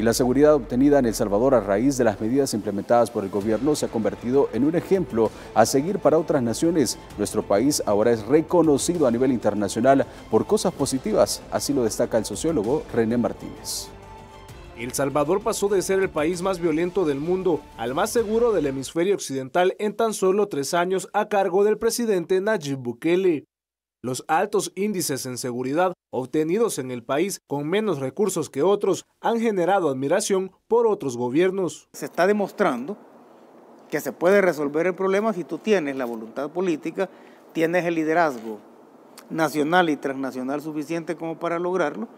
y la seguridad obtenida en El Salvador a raíz de las medidas implementadas por el gobierno se ha convertido en un ejemplo a seguir para otras naciones. Nuestro país ahora es reconocido a nivel internacional por cosas positivas, así lo destaca el sociólogo René Martínez. El Salvador pasó de ser el país más violento del mundo al más seguro del hemisferio occidental en tan solo tres años a cargo del presidente Nayib Bukele. Los altos índices en seguridad obtenidos en el país con menos recursos que otros han generado admiración por otros gobiernos. Se está demostrando que se puede resolver el problema si tú tienes la voluntad política, tienes el liderazgo nacional y transnacional suficiente como para lograrlo,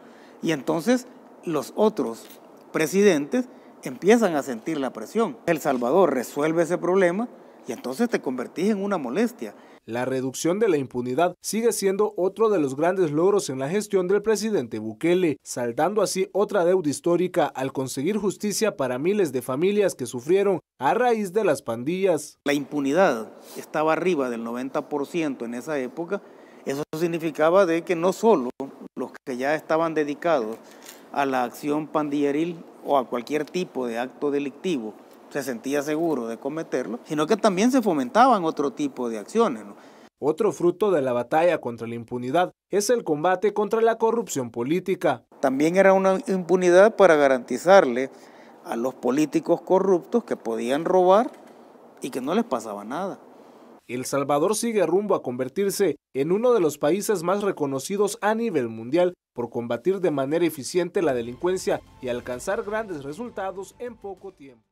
y entonces los otros presidentes empiezan a sentir la presión. El Salvador resuelve ese problema y entonces te convertís en una molestia. La reducción de la impunidad sigue siendo otro de los grandes logros en la gestión del presidente Bukele, saldando así otra deuda histórica al conseguir justicia para miles de familias que sufrieron a raíz de las pandillas. La impunidad estaba arriba del 90% en esa época. Eso significaba de que no solo los que ya estaban dedicados a la acción pandilleril o a cualquier tipo de acto delictivo se sentía seguro de cometerlo, sino que también se fomentaban otro tipo de acciones. Otro fruto de la batalla contra la impunidad es el combate contra la corrupción política. También era una impunidad para garantizarle a los políticos corruptos que podían robar y que no les pasaba nada. El Salvador sigue rumbo a convertirse en uno de los países más reconocidos a nivel mundial por combatir de manera eficiente la delincuencia y alcanzar grandes resultados en poco tiempo.